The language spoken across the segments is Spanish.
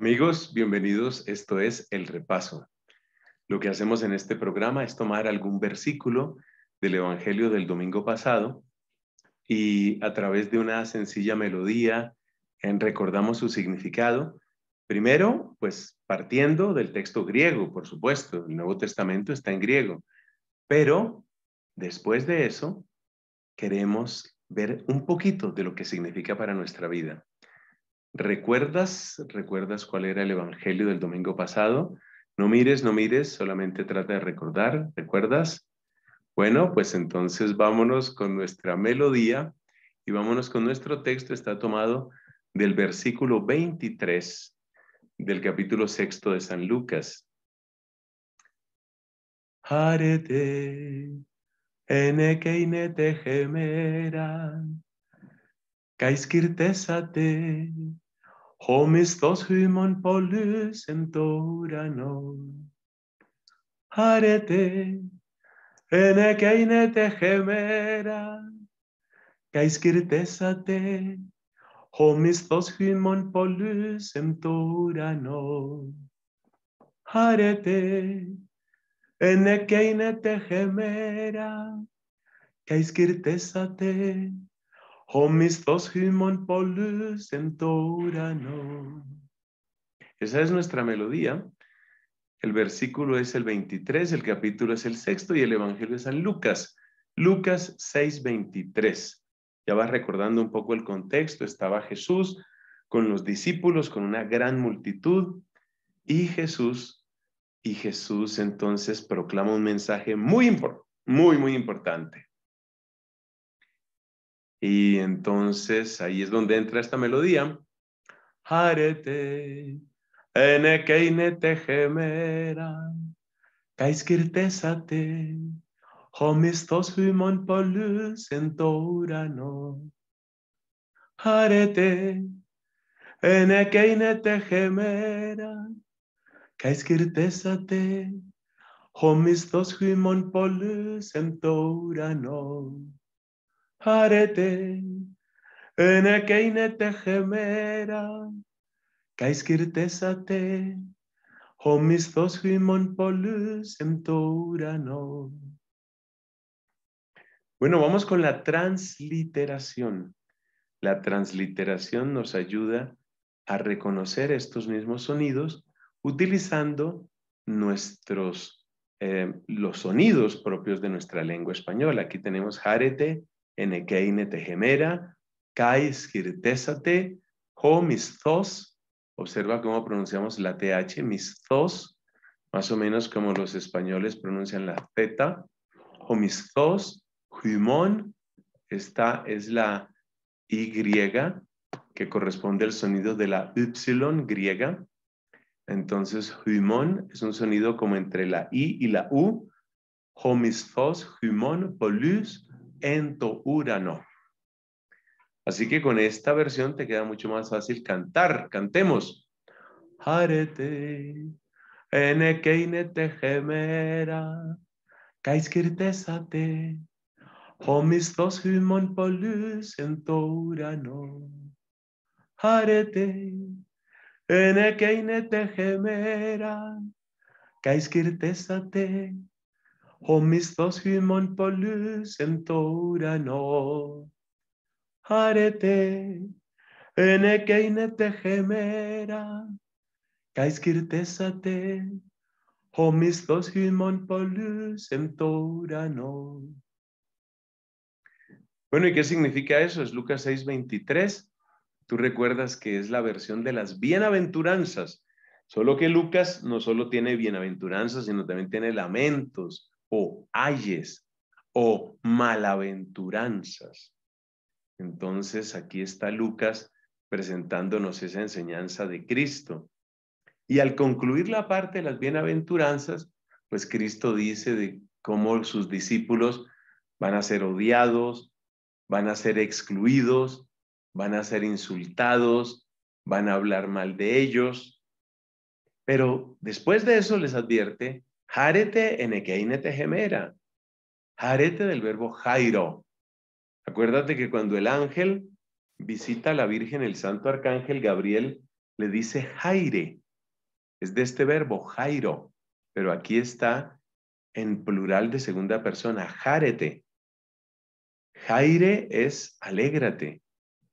Amigos, bienvenidos. Esto es El Repaso. Lo que hacemos en este programa es tomar algún versículo del Evangelio del domingo pasado y a través de una sencilla melodía recordamos su significado. Primero, pues partiendo del texto griego, por supuesto, el Nuevo Testamento está en griego, pero después de eso queremos ver un poquito de lo que significa para nuestra vida. ¿Recuerdas? ¿Recuerdas cuál era el Evangelio del domingo pasado? No mires, no mires, solamente trata de recordar, ¿recuerdas? Bueno, pues entonces vámonos con nuestra melodía y vámonos con nuestro texto. Está tomado del versículo 23 del capítulo sexto de San Lucas. Harete, enekeinete gemera, καησκυρτέσατε, ο μισθός χυμών πολλούς εν το ουρανό. Άρετε, ενε και είναι τεχεμέρα, καησκυρτέσατε, ο μισθός χυμών πολλούς εν το ουρανό. Άρετε, ενε και είναι το ουρανό. Homistos hymon polus no. Esa es nuestra melodía. El versículo es el 23, el capítulo es el sexto y el Evangelio es San Lucas. Lucas 6:23. Ya vas recordando un poco el contexto. Estaba Jesús con los discípulos, con una gran multitud, y Jesús, y Jesús entonces proclama un mensaje muy, muy, muy importante. Y entonces ahí es donde entra esta melodía. Harete, enekeinete gemera, kaiskirtesate, homistos fimon polus en tourano. Harete, enekeinete gemera, kaiskirtesate, homistos fimon polus en gemera, Bueno, vamos con la transliteración. La transliteración nos ayuda a reconocer estos mismos sonidos utilizando nuestros, eh, los sonidos propios de nuestra lengua española. Aquí tenemos jarete, enekeine gemera, kais kirtesate, ho observa cómo pronunciamos la th, misthos, más o menos como los españoles pronuncian la z, ho misthos, esta es la y que corresponde al sonido de la y griega. Entonces, humon es un sonido como entre la i y la u. Homisthos, humon, polus, en Urano. Así que con esta versión te queda mucho más fácil cantar. Cantemos. Harete, te gemera, sate homistos humon polus en to Urano. Harete, te gemera, sate Homistos hymon polus en no Arete, ene keinete gemera. Kaiskirtesate. Homistos hymon polus en no Bueno, ¿y qué significa eso? Es Lucas 6:23. Tú recuerdas que es la versión de las bienaventuranzas, solo que Lucas no solo tiene bienaventuranzas, sino también tiene lamentos, o ayes o malaventuranzas. Entonces aquí está Lucas presentándonos esa enseñanza de Cristo. Y al concluir la parte de las bienaventuranzas, pues Cristo dice de cómo sus discípulos van a ser odiados, van a ser excluidos, van a ser insultados, van a hablar mal de ellos. Pero después de eso les advierte Jarete te gemera. Jarete del verbo jairo. Acuérdate que cuando el ángel visita a la Virgen, el santo arcángel Gabriel le dice jaire. Es de este verbo, jairo. Pero aquí está en plural de segunda persona, jarete. Jaire es alégrate.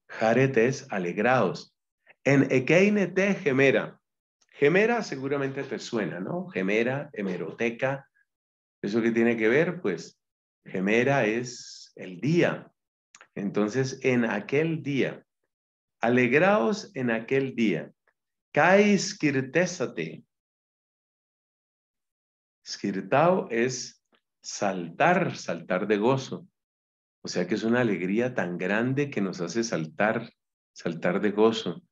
Jarete es alegraos. En ekeinete gemera. Gemera seguramente te suena, ¿no? Gemera, hemeroteca. ¿Eso qué tiene que ver? Pues Gemera es el día. Entonces, en aquel día, alegraos en aquel día. Cae kirtésate. Skirtao es saltar, saltar de gozo. O sea que es una alegría tan grande que nos hace saltar, saltar de gozo.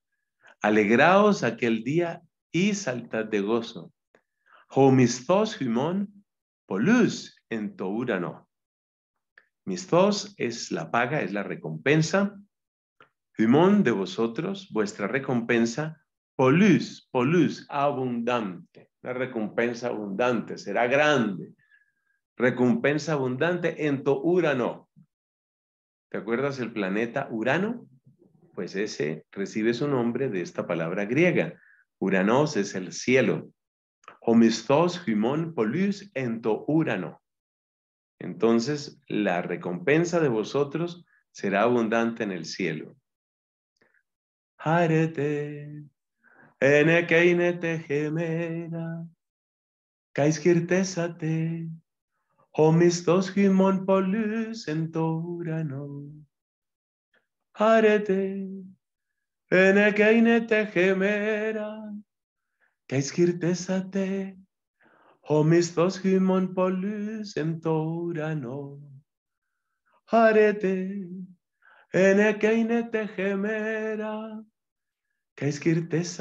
Alegraos aquel día y saltad de gozo. Homistos humón polus en to urano. Mistos es la paga, es la recompensa. Humón de vosotros, vuestra recompensa. Polus, polus, abundante. La recompensa abundante, será grande. Recompensa abundante en to urano. ¿Te acuerdas el planeta Urano? Pues ese recibe su nombre de esta palabra griega. Uranos es el cielo. Homistos humon polus to urano. Entonces, la recompensa de vosotros será abundante en el cielo. Harete, enekeinete gemera, kaiskirtesate, homistos humon polus to urano. Harete, en Enekeinete gemera, oh, mis homistos gimon polus en tourano. Harete, enekeinete gemera, oh, dos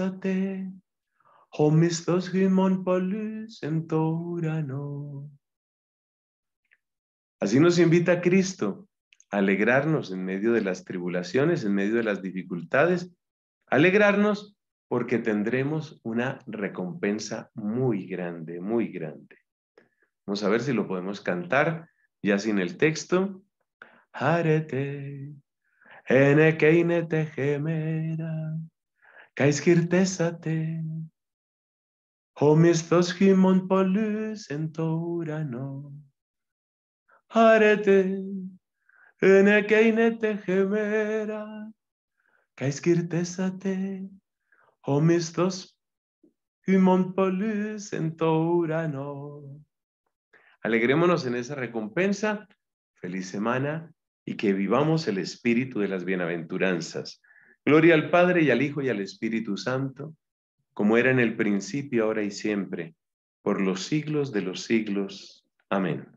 homistos gimon polus en tourano. Así nos invita a Cristo, alegrarnos en medio de las tribulaciones, en medio de las dificultades, Alegrarnos porque tendremos una recompensa muy grande, muy grande. Vamos a ver si lo podemos cantar ya sin el texto. Harete, enekeinete gemera, kaiskirtesate, homistos gimon polus en tourano. Harete, enekeinete gemera, homestos, homistos, polis en tourano. Alegrémonos en esa recompensa. Feliz semana y que vivamos el espíritu de las bienaventuranzas. Gloria al Padre y al Hijo y al Espíritu Santo, como era en el principio, ahora y siempre, por los siglos de los siglos. Amén.